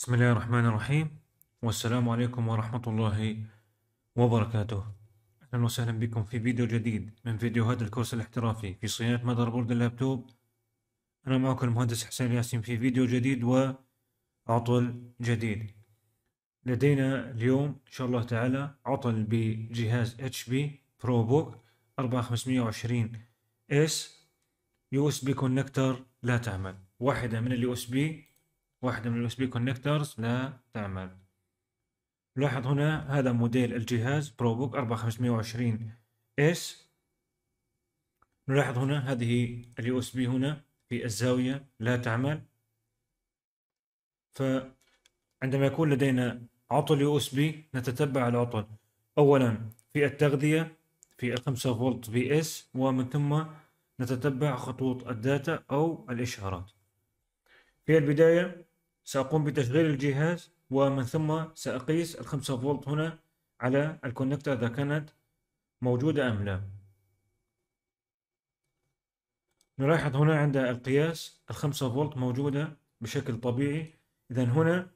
بسم الله الرحمن الرحيم والسلام عليكم ورحمة الله وبركاته أهلا وسهلا بكم في فيديو جديد من فيديوهات الكورس الاحترافي في صيانة مدر بورد اللابتوب أنا معكم المهندس حسين ياسين في فيديو جديد وعطل جديد لدينا اليوم إن شاء الله تعالى عطل بجهاز HP ProBook 4520 S USB كونكتر لا تعمل واحدة من اليو اس بي واحدة من USB connectors لا تعمل لاحظ هنا هذا موديل الجهاز بروبوك 4520 s نلاحظ هنا هذه الـ USB هنا في الزاوية لا تعمل فعندما يكون لدينا عطل USB نتتبع العطل أولا في التغذية في 5 فولت في اس ومن ثم نتتبع خطوط الداتا أو الاشارات في البداية سأقوم بتشغيل الجهاز ومن ثم سأقيس الخمسة فولت هنا على الكونكتر إذا كانت موجودة أم لا نلاحظ هنا عند القياس الخمسة فولت موجودة بشكل طبيعي إذا هنا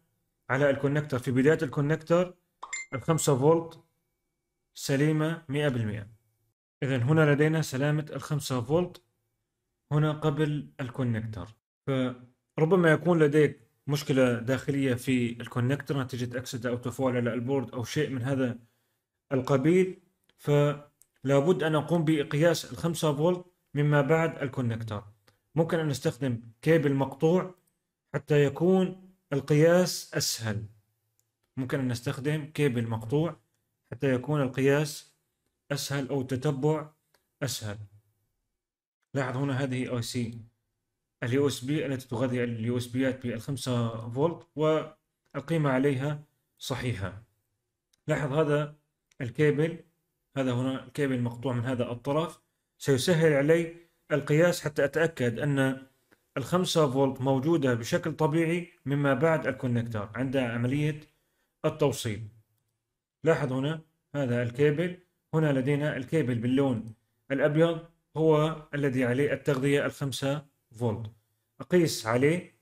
على الكونكتر في بداية الكونكتر الخمسة فولت سليمة مئة بالمئة إذا هنا لدينا سلامة الخمسة فولت هنا قبل الكونكتر فربما يكون لديك مشكله داخليه في الكونكتر نتيجه اكسده او تفاعل على البورد او شيء من هذا القبيل فلا بد ان اقوم بقياس الخمسة فولت مما بعد الكونكتر ممكن ان نستخدم كيبل مقطوع حتى يكون القياس اسهل ممكن ان نستخدم كيبل مقطوع حتى يكون القياس اسهل او التتبع اسهل لاحظ هنا هذه اي سي اليو اس بي التي تغذي اليو اس بيات 5 فولت والقيمة عليها صحيحة لاحظ هذا الكابل هذا هنا الكيبل مقطوع من هذا الطرف سيسهل علي القياس حتى أتأكد أن الخمسة فولت موجودة بشكل طبيعي مما بعد الكونكتر عند عملية التوصيل لاحظ هنا هذا الكابل هنا لدينا الكابل باللون الأبيض هو الذي عليه التغذية الخمسة فولت اقيس عليه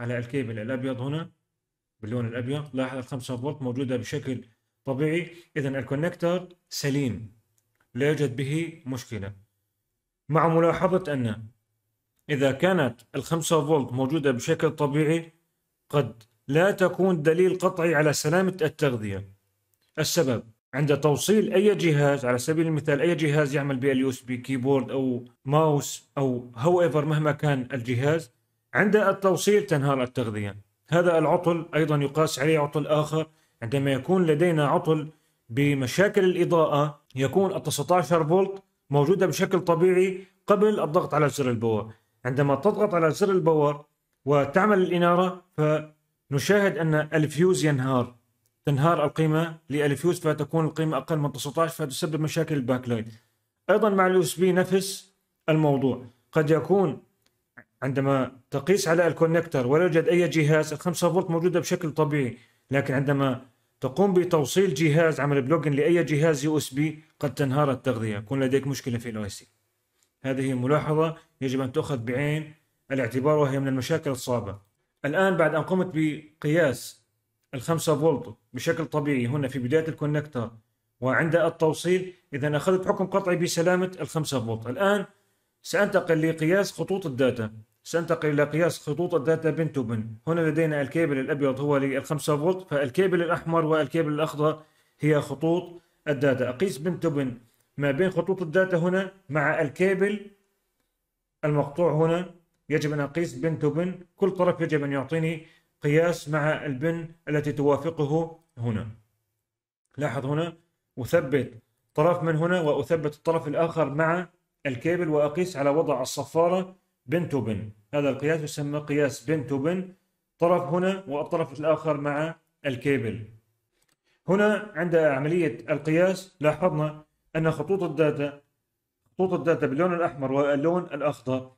على الكيبل الابيض هنا باللون الابيض لاحظ ال 5 فولت موجوده بشكل طبيعي اذا الكونكتر سليم لا يوجد به مشكله مع ملاحظه ان اذا كانت ال 5 فولت موجوده بشكل طبيعي قد لا تكون دليل قطعي على سلامه التغذيه السبب عند توصيل اي جهاز على سبيل المثال اي جهاز يعمل باليو اس بي كيبورد او ماوس او هو ايفر مهما كان الجهاز عند التوصيل تنهار التغذيه هذا العطل ايضا يقاس عليه عطل اخر عندما يكون لدينا عطل بمشاكل الاضاءه يكون ال 19 فولت موجوده بشكل طبيعي قبل الضغط على زر الباور عندما تضغط على زر الباور وتعمل الاناره فنشاهد ان الفيوز ينهار تنهار القيمه للفيوز فتكون القيمه اقل من 19 فتسبب مشاكل الباك لايت ايضا مع اليو اس بي نفس الموضوع قد يكون عندما تقيس على الكونكتر ولا يوجد اي جهاز ال 5 فولت موجوده بشكل طبيعي لكن عندما تقوم بتوصيل جهاز عمل بلوجن لاي جهاز يو اس بي قد تنهار التغذيه يكون لديك مشكله في الاي سي هذه ملاحظه يجب ان تؤخذ بعين الاعتبار وهي من المشاكل الصعبه الان بعد ان قمت بقياس الخمسة فولت بشكل طبيعي هنا في بداية الكونكتر وعند التوصيل إذا أخذت حكم قطعي بسلامة الخمسة فولت الآن سأنتقل لقياس خطوط الداتا سأنتقل إلى قياس خطوط الداتا بن تو بن هنا لدينا الكيبل الأبيض هو للخمسة فولت فالكيبل الأحمر والكيبل الأخضر هي خطوط الداتا أقيس بن تو بن ما بين خطوط الداتا هنا مع الكيبل المقطوع هنا يجب أن أقيس بن تو بن كل طرف يجب أن يعطيني قياس مع البن التي توافقه هنا لاحظ هنا أثبت طرف من هنا وأثبت الطرف الآخر مع الكابل وأقيس على وضع الصفارة بن تو بن هذا القياس يسمى قياس بن تو بن طرف هنا والطرف الآخر مع الكابل هنا عند عملية القياس لاحظنا أن خطوط الداتا خطوط الداتا باللون الأحمر واللون الأخضر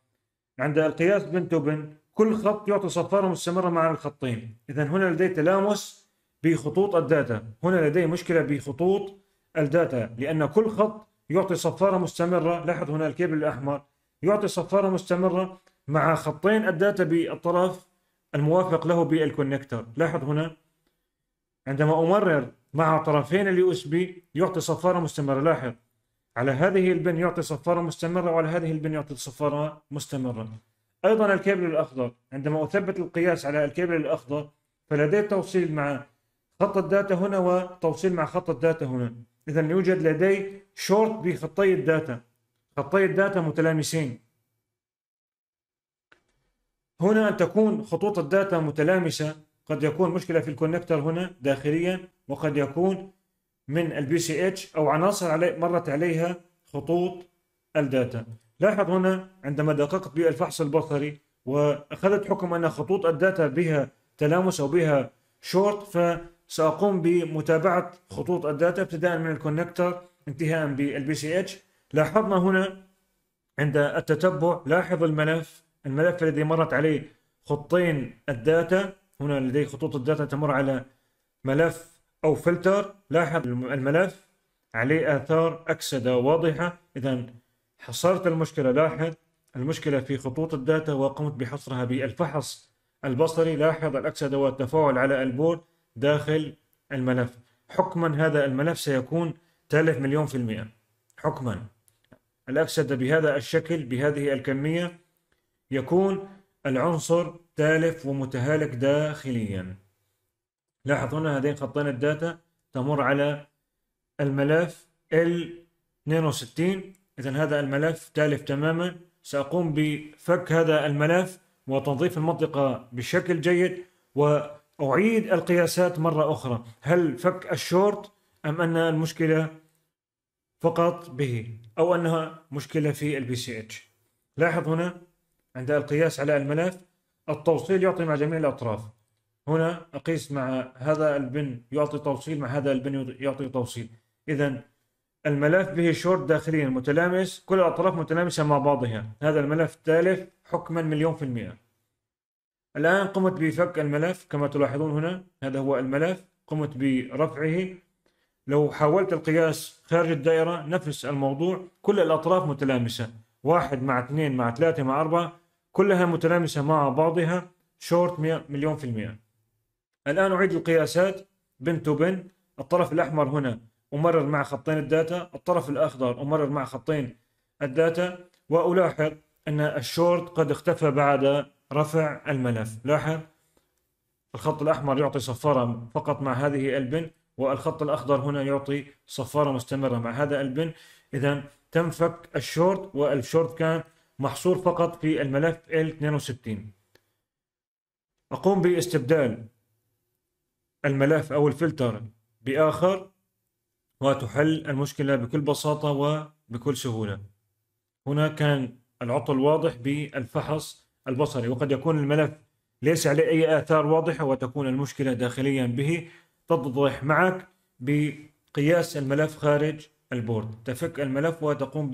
عند القياس بن تو بن كل خط يعطي صفارة مستمرة مع الخطين إذا هنا لدي تلامس بخطوط الداتا هنا لدي مشكلة بخطوط الداتا لأن كل خط يعطي صفارة مستمرة لاحظ هنا الكيبل الأحمر يعطي صفارة مستمرة مع خطين الداتا بالطرف الموافق له بالكونكتر لاحظ هنا عندما أمرر مع طرفين اليو اس بي يعطي صفارة مستمرة لاحظ على هذه البن يعطي صفارة مستمرة وعلى هذه البن يعطي صفارة مستمرة ايضا الكابل الاخضر عندما اثبت القياس على الكابل الاخضر فلدي توصيل مع خط الداتا هنا وتوصيل مع خط الداتا هنا اذا يوجد لدي شورت بخطي الداتا خطي الداتا متلامسين هنا أن تكون خطوط الداتا متلامسة قد يكون مشكلة في الكونكتر هنا داخليا وقد يكون من البي سي اتش أو عناصر علي مرت عليها خطوط الداتا لاحظ هنا عندما دققت بالفحص البصري وأخذت حكم أن خطوط الداتا بها تلامس أو بها شورت فسأقوم بمتابعة خطوط الداتا ابتداء من الكونكتر انتهاء بالبي سي اتش لاحظنا هنا عند التتبع لاحظ الملف الملف الذي مرت عليه خطين الداتا هنا لدي خطوط الداتا تمر على ملف أو فلتر لاحظ الملف عليه آثار أكسدة واضحة إذا حصرت المشكلة لاحظ المشكلة في خطوط الداتا وقمت بحصرها بالفحص البصري لاحظ الاكسده والتفاعل على البورد داخل الملف حكما هذا الملف سيكون تالف مليون في المئة حكما الأكسدة بهذا الشكل بهذه الكمية يكون العنصر تالف ومتهالك داخليا لاحظ هنا هذين خطين الداتا تمر على الملف ال 62 إذا هذا الملف تالف تماما سأقوم بفك هذا الملف وتنظيف المنطقة بشكل جيد وأعيد القياسات مرة أخرى هل فك الشورت أم أن المشكلة فقط به أو أنها مشكلة في البي سي اتش لاحظ هنا عند القياس على الملف التوصيل يعطي مع جميع الأطراف هنا أقيس مع هذا البن يعطي توصيل مع هذا البن يعطي توصيل إذا الملف به شورت داخليا متلامس كل الأطراف متلامسة مع بعضها هذا الملف تالف حكما مليون في المئة الآن قمت بفك الملف كما تلاحظون هنا هذا هو الملف قمت برفعه لو حاولت القياس خارج الدائرة نفس الموضوع كل الأطراف متلامسة واحد مع اثنين مع ثلاثة مع أربعة كلها متلامسة مع بعضها شورت مليون في المئة الآن أعيد القياسات بن تو بن الطرف الأحمر هنا امرر مع خطين الداتا الطرف الاخضر امرر مع خطين الداتا والاحظ ان الشورت قد اختفى بعد رفع الملف لاحظ الخط الاحمر يعطي صفاره فقط مع هذه البن والخط الاخضر هنا يعطي صفاره مستمره مع هذا البن اذا تم فك الشورت والشورت كان محصور فقط في الملف ال 62 أقوم باستبدال الملف أو الفلتر بآخر وتحل المشكلة بكل بساطة وبكل سهولة هنا كان العطل واضح بالفحص البصري وقد يكون الملف ليس عليه أي آثار واضحة وتكون المشكلة داخليا به تتضح معك بقياس الملف خارج البورد تفك الملف وتقوم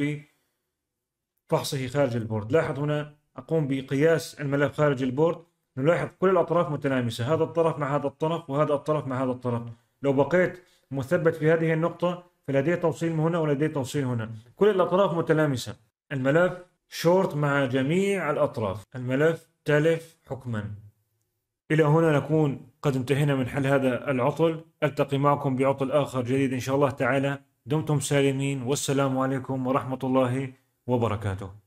بفحصه خارج البورد لاحظ هنا أقوم بقياس الملف خارج البورد نلاحظ كل الأطراف متلامسة هذا الطرف مع هذا الطرف وهذا الطرف مع هذا الطرف لو بقيت مثبت في هذه النقطة فلديه توصيل هنا ولديه توصيل هنا كل الأطراف متلامسة الملف شورت مع جميع الأطراف الملف تلف حكما إلى هنا نكون قد انتهينا من حل هذا العطل ألتقي معكم بعطل آخر جديد إن شاء الله تعالى دمتم سالمين والسلام عليكم ورحمة الله وبركاته